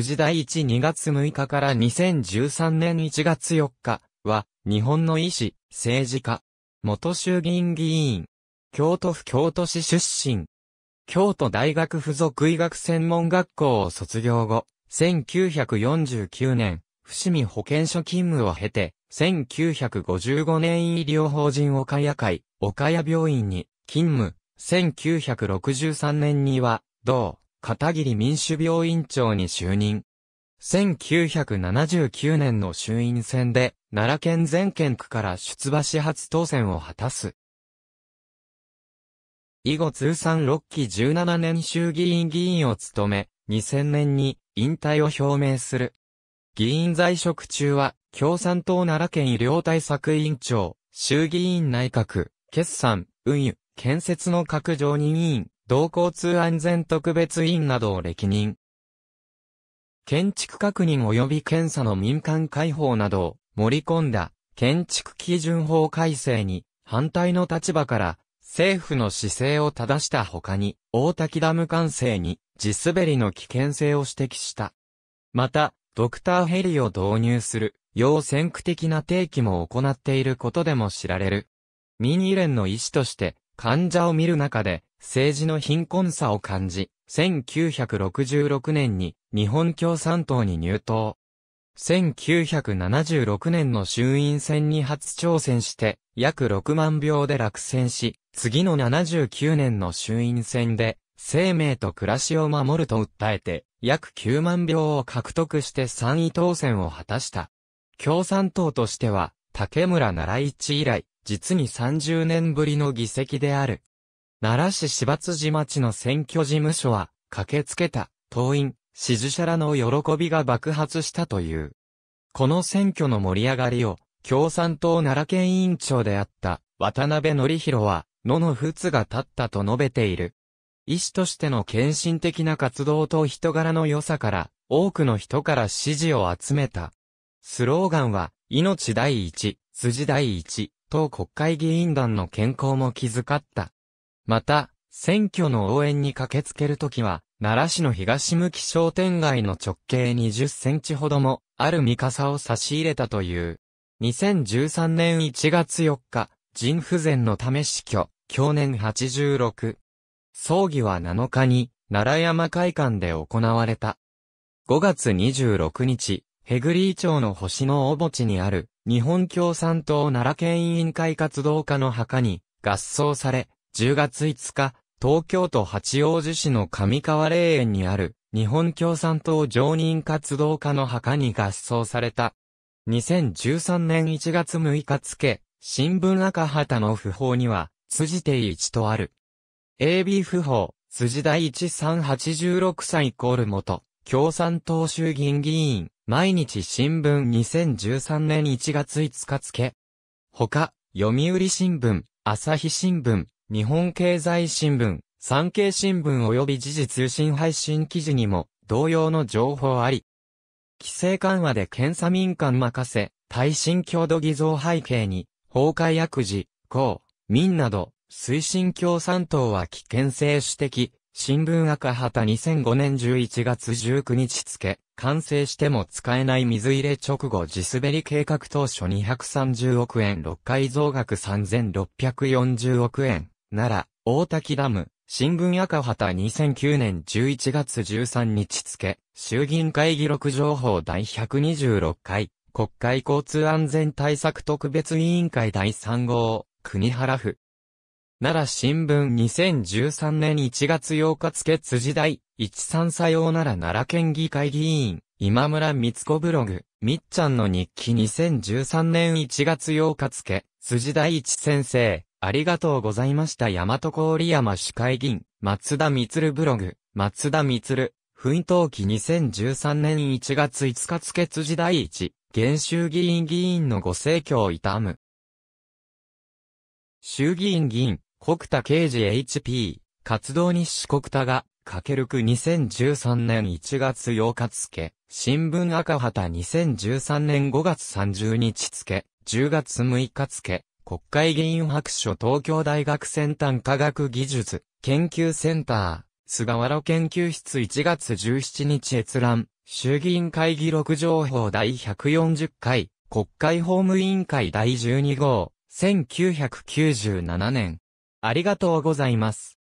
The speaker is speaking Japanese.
辻第一2月6日から2013年1月4日は、日本の医師、政治家、元衆議院議員、京都府京都市出身、京都大学附属医学専門学校を卒業後、1949年、伏見保健所勤務を経て、1955年医療法人岡谷会、岡谷病院に勤務、1963年には、同、片桐民主病院長に就任。1979年の衆院選で、奈良県全県区から出馬し初当選を果たす。以後通算6期17年衆議院議員を務め、2000年に引退を表明する。議員在職中は、共産党奈良県医療対策委員長、衆議院内閣、決算、運輸、建設の各常任委員、道交通安全特別委員などを歴任。建築確認及び検査の民間開放などを盛り込んだ建築基準法改正に反対の立場から政府の姿勢を正した他に大滝ダム完成に地滑りの危険性を指摘した。また、ドクターヘリを導入する要先駆的な提起も行っていることでも知られる。民ニ連の医師として患者を見る中で政治の貧困さを感じ、1966年に日本共産党に入党。1976年の衆院選に初挑戦して、約6万票で落選し、次の79年の衆院選で、生命と暮らしを守ると訴えて、約9万票を獲得して3位当選を果たした。共産党としては、竹村奈良一以来、実に30年ぶりの議席である。奈良市芝辻町の選挙事務所は、駆けつけた、党員、支持者らの喜びが爆発したという。この選挙の盛り上がりを、共産党奈良県委員長であった、渡辺則弘は、野の仏が立ったと述べている。医師としての献身的な活動と人柄の良さから、多くの人から支持を集めた。スローガンは、命第一、辻第一、と国会議員団の健康も気遣った。また、選挙の応援に駆けつけるときは、奈良市の東向き商店街の直径20センチほども、ある三笠を差し入れたという。2013年1月4日、腎不全のため死去、去年86。葬儀は7日に、奈良山会館で行われた。5月26日、ヘグリー町の星のお墓地にある、日本共産党奈良県委員会活動家の墓に、合葬され、10月5日、東京都八王子市の上川霊園にある、日本共産党常任活動家の墓に合葬された。2013年1月6日付、新聞赤旗の訃報には、辻定一とある。AB 訃報、辻第一386歳イコール元、共産党衆議院議員、毎日新聞2013年1月5日付。他、読売新聞、朝日新聞、日本経済新聞、産経新聞及び時事通信配信記事にも同様の情報あり。規制緩和で検査民間任せ、耐震強度偽造背景に、崩壊悪事、公、民など、推進共産党は危険性指摘、新聞赤旗2005年11月19日付、完成しても使えない水入れ直後地滑り計画当初230億円6回増額3640億円。奈良、大滝ダム、新聞赤旗2009年11月13日付、衆議院会議録情報第126回、国会交通安全対策特別委員会第3号、国原府。奈良新聞2013年1月8日付辻代、一三作用なら奈良県議会議員、今村光子ブログ、みっちゃんの日記2013年1月8日付、辻代一先生、ありがとうございました。大和郡山市会議員、松田光ブログ、松田光、奮闘期2013年1月5日付辻第一、現衆議院議員のご逝教を痛む。衆議院議員、国田刑事 HP、活動日誌国田が、かけるく2013年1月8日付、新聞赤旗2013年5月30日付、10月6日付、国会議員白書東京大学先端科学技術研究センター、菅原研究室1月17日閲覧、衆議院会議録情報第140回、国会法務委員会第12号、1997年。ありがとうございます。